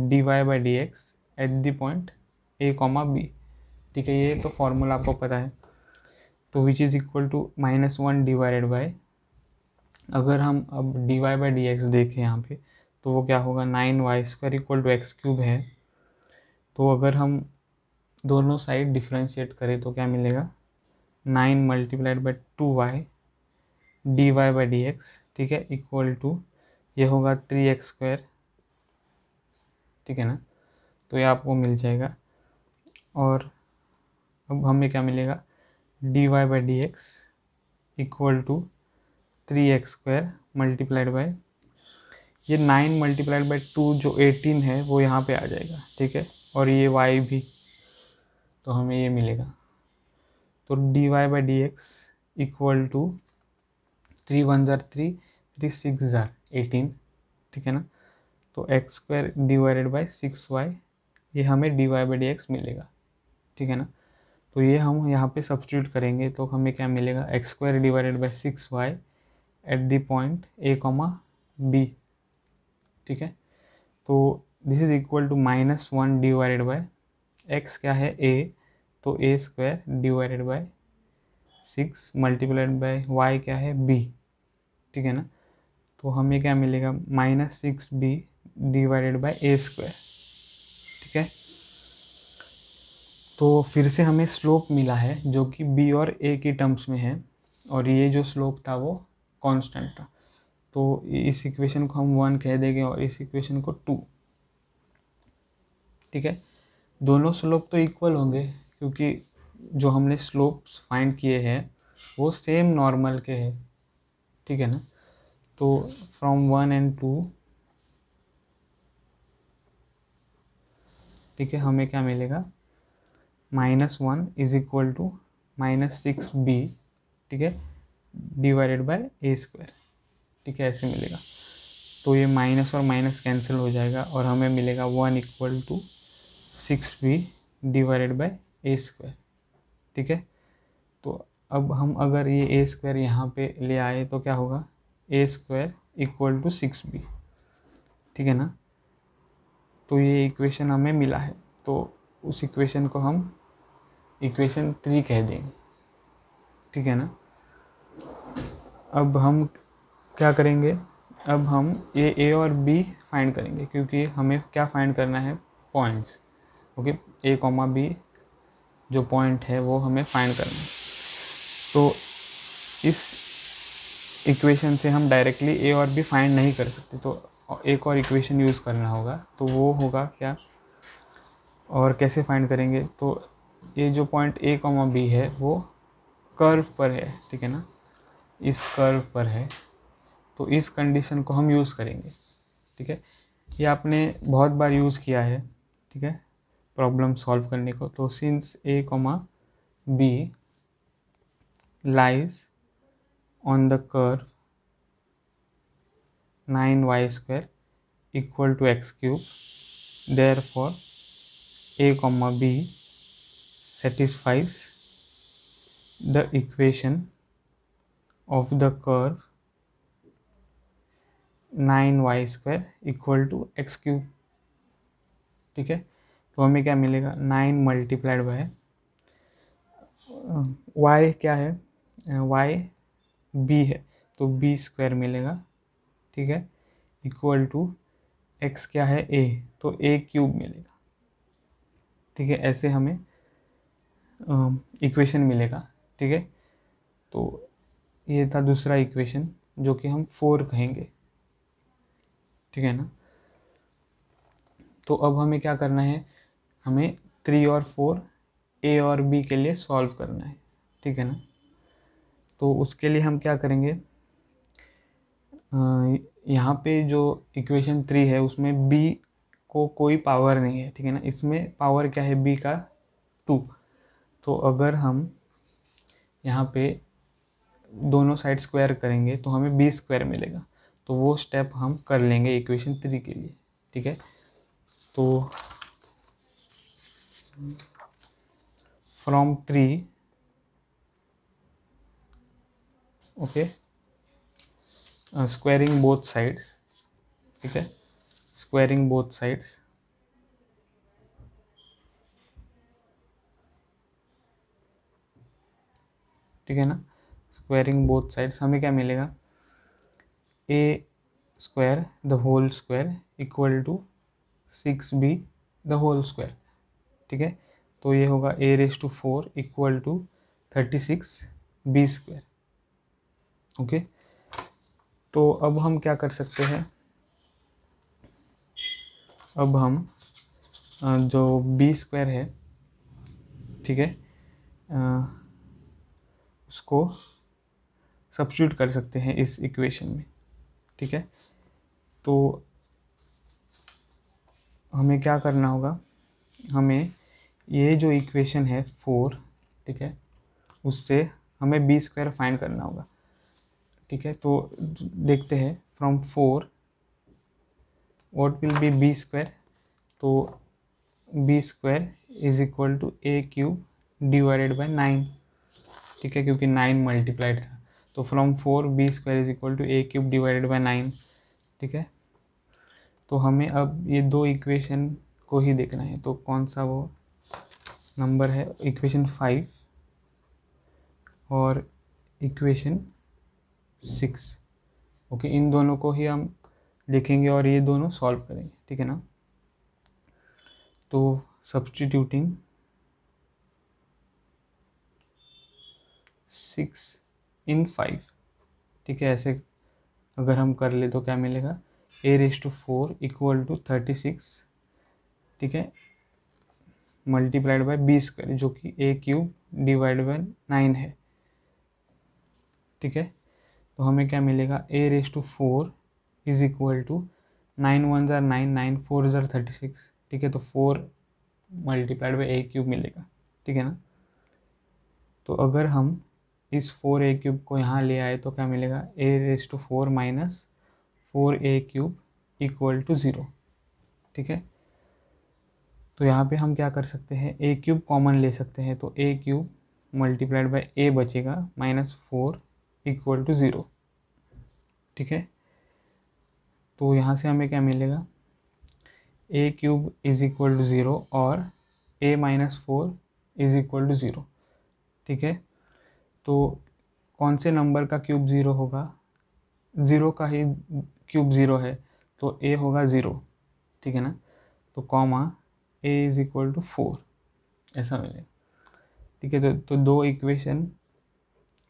d y by d x at the point a comma b ठीक है ये तो फॉर्मूला आपको पता है तो which is equal to minus one divided by अगर हम अब d y by d x देखें यहाँ पे तो वो क्या होगा nine y square equal to x cube है तो अगर हम दोनों साइड डिफ्रेंशिएट करें तो क्या मिलेगा nine multiplied by two y d y by d x ठीक है इक्वल टू ये होगा थ्री एक्स स्क्वायर ठीक है ना तो ये आपको मिल जाएगा और अब हमें क्या मिलेगा d y by d x equal to three x square multiplied by ये नाइन मल्टीप्लाइड बाई टू जो एटीन है वो यहाँ पे आ जाएगा ठीक है और ये वाई भी तो हमें ये मिलेगा तो d y by d x equal to three one ज़ार थ्री थ्री सिक्स ज़ार एटीन ठीक है ना तो x square divided by six y ये हमें d y by d x मिलेगा ठीक है ना तो ये हम यहाँ पे सब्सटीट्यूट करेंगे तो हमें क्या मिलेगा x square divided by six y at the point a comma b ठीक है तो this is equal to minus one divided by x क्या है ए तो a square divided by six multiplied by y क्या है बी ठीक है ना तो हमें क्या मिलेगा minus six b divided by a square ठीक है तो फिर से हमें स्लोप मिला है जो कि बी और ए की टर्म्स में है और ये जो स्लोप था वो कांस्टेंट था तो इस इक्वेशन को हम वन कह देंगे और इस इक्वेशन को टू ठीक है दोनों स्लोप तो इक्वल होंगे क्योंकि जो हमने स्लोप्स फाइंड किए हैं वो सेम नॉर्मल के हैं ठीक है ना तो फ्रॉम वन एंड टू ठीक है हमें क्या मिलेगा minus one is equal to minus six b ठीक है डिवाइडेड बाय ए स्क्वायर ठीक है ऐसे मिलेगा तो ये माइनस और माइनस कैंसिल हो जाएगा और हमें मिलेगा one equal to six b divided by a square ठीक है तो अब हम अगर ये ए स्क्वायर यहाँ पे ले आए तो क्या होगा a square equal to six b ठीक है ना तो ये इक्वेशन हमें मिला है तो उस इक्वेशन को हम इक्वेशन थ्री कह देंगे ठीक है ना अब हम क्या करेंगे अब हम ए ए और बी फाइंड करेंगे क्योंकि हमें क्या फाइंड करना है points okay a comma b जो पॉइंट है वो हमें फाइंड करना है तो इस इक्वेशन से हम डायरेक्टली ए और बी फाइंड नहीं कर सकते तो एक और इक्वेशन यूज़ करना होगा तो वो होगा क्या और कैसे फाइंड करेंगे तो ये जो पॉइंट ए कॉमा बी है वो कर्व पर है ठीक है ना इस कर्व पर है तो इस कंडीशन को हम यूज़ करेंगे ठीक है ये आपने बहुत बार यूज़ किया है ठीक है प्रॉब्लम सॉल्व करने को तो since a comma b lies on the curve nine y square to x cube therefore A comma b satisfies the equation of the curve 9y square equal to x cube ठीक है तो हमें क्या मिलेगा nine multiplied by y क्या है Y B है तो बी स्क्वायर मिलेगा ठीक है इक्वल टू एक्स क्या है ए तो ए क्यूब मिलेगा ठीक है ऐसे हमें इक्वेशन मिलेगा ठीक है तो ये था दूसरा इक्वेशन जो कि हम फोर कहेंगे ठीक है ना तो अब हमें क्या करना है हमें थ्री और फोर ए और बी के लिए सॉल्व करना है ठीक है ना तो उसके लिए हम क्या करेंगे यहाँ पे जो इक्वेशन थ्री है उसमें बी को कोई पावर नहीं है ठीक है ना इसमें पावर क्या है बी का टू तो अगर हम यहाँ पे दोनों साइड स्क्वायर करेंगे तो हमें बी स्क्वायर मिलेगा तो वो स्टेप हम कर लेंगे इक्वेशन थ्री के लिए ठीक है तो from three okay squaring both sides ठीक है स्क्वायरिंग बोथ साइड्स ठीक है ना स्क्वायरिंग बोथ साइड्स हमें क्या मिलेगा a square the whole square equal to six b the whole square ठीक है तो ये होगा a raise to four equal to thirty six b square okay तो अब हम क्या कर सकते हैं अब हम जो बी स्क्वायर है ठीक है उसको सब्सिट्यूट कर सकते हैं इस इक्वेशन में ठीक है तो हमें क्या करना होगा हमें ये जो इक्वेशन है फोर ठीक है उससे हमें बी स्क्वायर फाइंड करना होगा ठीक है तो देखते हैं from four what will be b square तो b square is equal to a cube divided by nine ठीक है क्योंकि नाइन मल्टीप्लाइड था तो from four b square is equal to a cube divided by nine ठीक है तो हमें अब ये दो इक्वेशन को ही देखना है तो कौन सा वो नंबर है इक्वेशन फाइव और इक्वेशन सिक्स ओके इन दोनों को ही हम लिखेंगे और ये दोनों सॉल्व करेंगे ठीक है ना तो सब्सटीट्यूटिंग सिक्स इन फाइव ठीक है ऐसे अगर हम कर ले तो क्या मिलेगा a raise to four equal to thirty six ठीक है मल्टीप्लाइड बाय बीस करें जो कि a cube divide by nine है ठीक है तो हमें क्या मिलेगा a raise to four is equal to nine one ज़ार नाइन नाइन फोर ज़ार थर्टी सिक्स ठीक है तो four multiplied by a cube मिलेगा ठीक है ना तो अगर हम इस फोर ए क्यूब को यहाँ ले आए तो क्या मिलेगा a raise to four minus four a cube equal to zero ठीक है तो यहाँ पे हम क्या कर सकते हैं ए क्यूब कॉमन ले सकते हैं तो a cube multiplied by a बचेगा minus four equal to zero ठीक है तो यहाँ से हमें क्या मिलेगा a cube is equal to zero और a minus four is equal to zero ठीक है तो कौन से नंबर का क्यूब ज़ीरो होगा ज़ीरो का ही क्यूब ज़ीरो है तो ए होगा ज़ीरो ठीक है ना तो comma a is equal to four ऐसा मिलेगा ठीक है तो तो दो इक्वेशन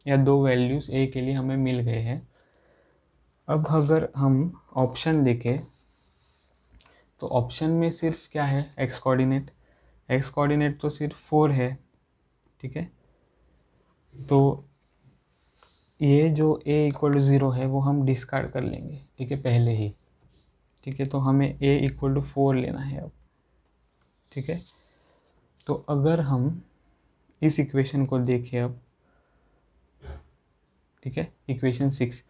या दो वैल्यूज़ ए के लिए हमें मिल गए हैं अब अगर हम ऑप्शन देखें तो ऑप्शन में सिर्फ क्या है एक्स कोऑर्डिनेट एक्स कोऑर्डिनेट तो सिर्फ फोर है ठीक है तो ये जो a इक्वल टू ज़ीरो है वो हम डिस्कार्ड कर लेंगे ठीक है पहले ही ठीक है तो हमें a इक्वल टू फोर लेना है अब ठीक है तो अगर हम इस इक्वेशन को देखें अब ठीक है इक्वेशन सिक्स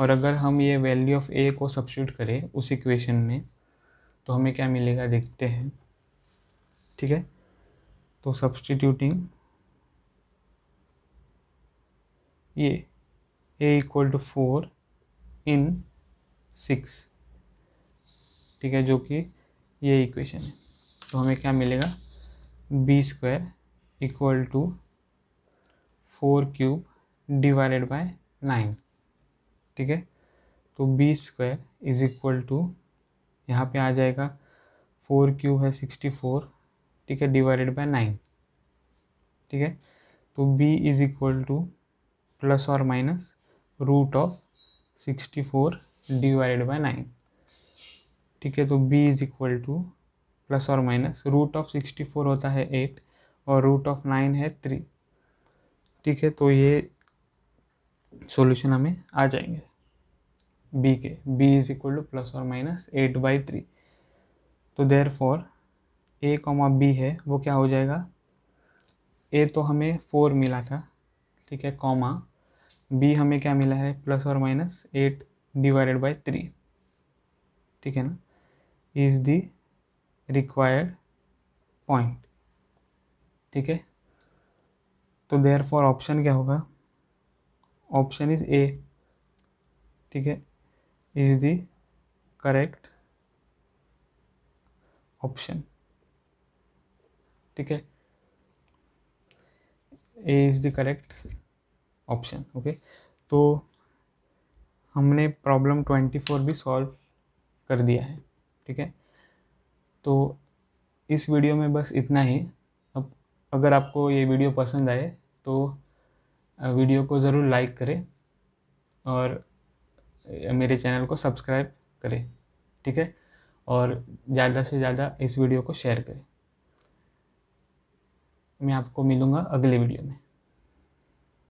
और अगर हम ये वैल्यू ऑफ ए को सब्सिट्यूट करें उस इक्वेशन में तो हमें क्या मिलेगा देखते हैं ठीक है तो सब्सटीट्यूटिंग ये a equal to four in six ठीक है जो कि ये इक्वेशन है तो हमें क्या मिलेगा b square equal to four cube divided by nine ठीक है तो b square is equal to यहाँ पे आ जाएगा फोर क्यूब है सिक्सटी फोर ठीक है डिवाइडेड बाय नाइन ठीक है तो b is equal to plus और minus root of sixty four divide by nine ठीक है तो b is equal to plus और minus root of sixty four होता है एट और रूट ऑफ नाइन है थ्री ठीक है तो ये सॉल्यूशन हमें आ जाएंगे b के b is equal to plus और माइनस एट बाई थ्री तो देर फॉर ए कॉमा बी है वो क्या हो जाएगा ए तो हमें फोर मिला था ठीक है कॉमा बी हमें क्या मिला है प्लस और minus eight divided by three ठीक है ना इज द रिक्वायर्ड पॉइंट ठीक है तो देयर फॉर ऑप्शन क्या होगा ऑप्शन इज ए ठीक है इज द करेक्ट ऑप्शन ठीक है A is the correct option okay तो हमने प्रॉब्लम ट्वेंटी फोर भी सॉल्व कर दिया है ठीक है तो इस वीडियो में बस इतना ही अब अगर आपको ये वीडियो पसंद आए तो वीडियो को ज़रूर लाइक करें और मेरे चैनल को सब्सक्राइब करें ठीक है और ज़्यादा से ज़्यादा इस वीडियो को शेयर करें मैं आपको मिलूँगा अगले वीडियो में